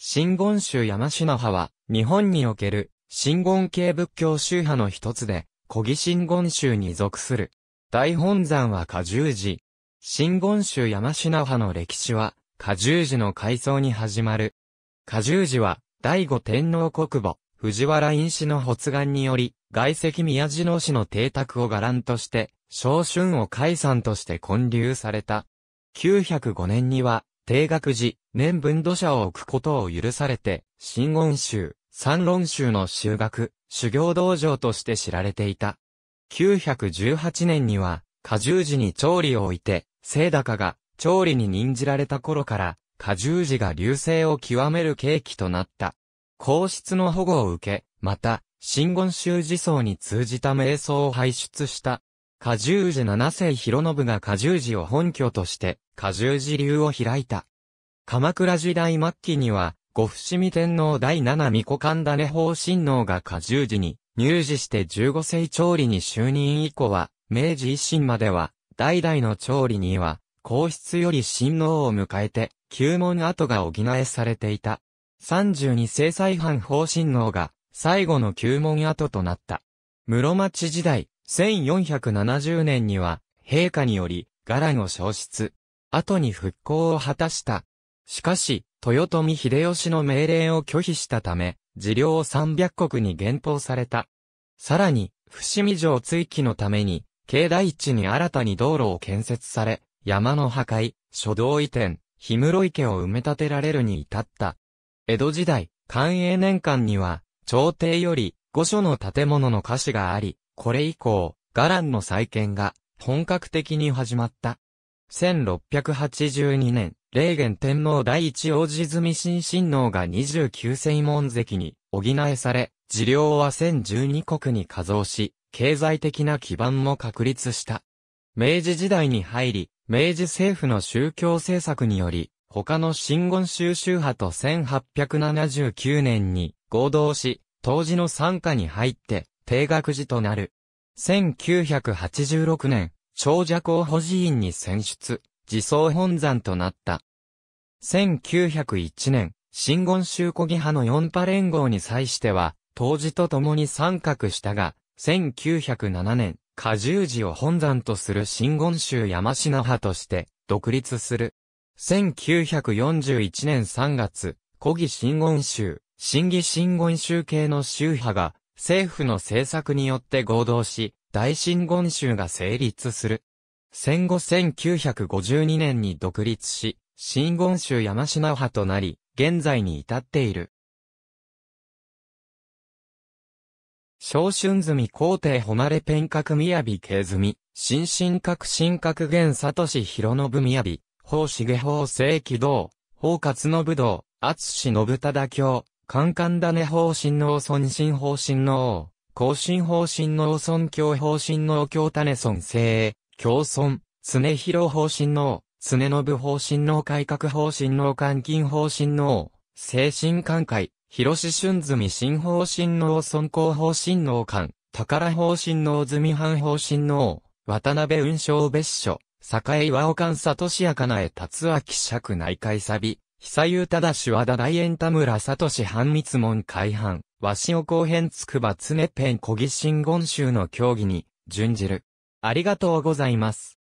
真言宗山科派は、日本における、真言系仏教宗派の一つで、古木真言宗に属する。大本山は下重寺。真言宗山科派の歴史は、下重寺の改装に始まる。下重寺は、第五天皇国母、藤原院氏の発願により、外籍宮地の氏の邸宅を伽藍として、小春を解散として建立された。905年には、定額時、年分土砂を置くことを許されて、新温州、三論州の修学、修行道場として知られていた。918年には、荷重時に調理を置いて、聖高が調理に任じられた頃から、荷重寺が流星を極める契機となった。皇室の保護を受け、また、新言宗寺僧に通じた瞑想を排出した加重寺七世広信が加重寺を本拠として、加重寺流を開いた。鎌倉時代末期には、五伏見天皇第七御子神種法親王が加重寺に入寺して15世調理に就任以降は、明治維新までは、代々の調理には、皇室より親王を迎えて、旧門跡が補えされていた。32世祭藩法親王が、最後の旧門跡となった。室町時代、1470年には、陛下により、伽羅を消失。後に復興を果たした。しかし、豊臣秀吉の命令を拒否したため、治領300国に減俸された。さらに、伏見城追記のために、境内地に新たに道路を建設され、山の破壊、書道移転、氷室池を埋め立てられるに至った。江戸時代、寛永年間には、朝廷より、御所の建物の歌詞があり、これ以降、ガランの再建が本格的に始まった。1682年、霊元天皇第一王子住新親王が29世門関に補えされ、治療は1012国に加増し、経済的な基盤も確立した。明治時代に入り、明治政府の宗教政策により、他の新言宗宗派と1879年に合同し、当時の参加に入って、定額時となる。1986年、長者候補寺院に選出、自走本山となった。1901年、新言宗古義派の四派連合に際しては、当時と共に参画したが、1907年、下重寺を本山とする新言宗山科派として、独立する。1941年3月、古義新言宗、新義新言宗系の宗派が、政府の政策によって合同し、大新言宗が成立する。戦後1952年に独立し、新言宗山科派となり、現在に至っている。小春済皇帝誉れ pen 格雅慶済、新神格神格元氏広信雅、法重法正軌道、法勝信道、厚信信忠教、カンカンダネ方針の尊心方針の王、更新方針の尊教方針の教種村制、教尊、常広方針農、常信方針の改革方針農監禁方針農、精神官会、広志春住新方針の尊公方針農官、宝方針の住藩方針農、渡辺雲章別所、栄岩岡里志やかなえ達明釈内海サビ、久裕忠氏和田大円田村聡半密門開藩、和塩後編つくば常辺小木新言集の協議に、準じる。ありがとうございます。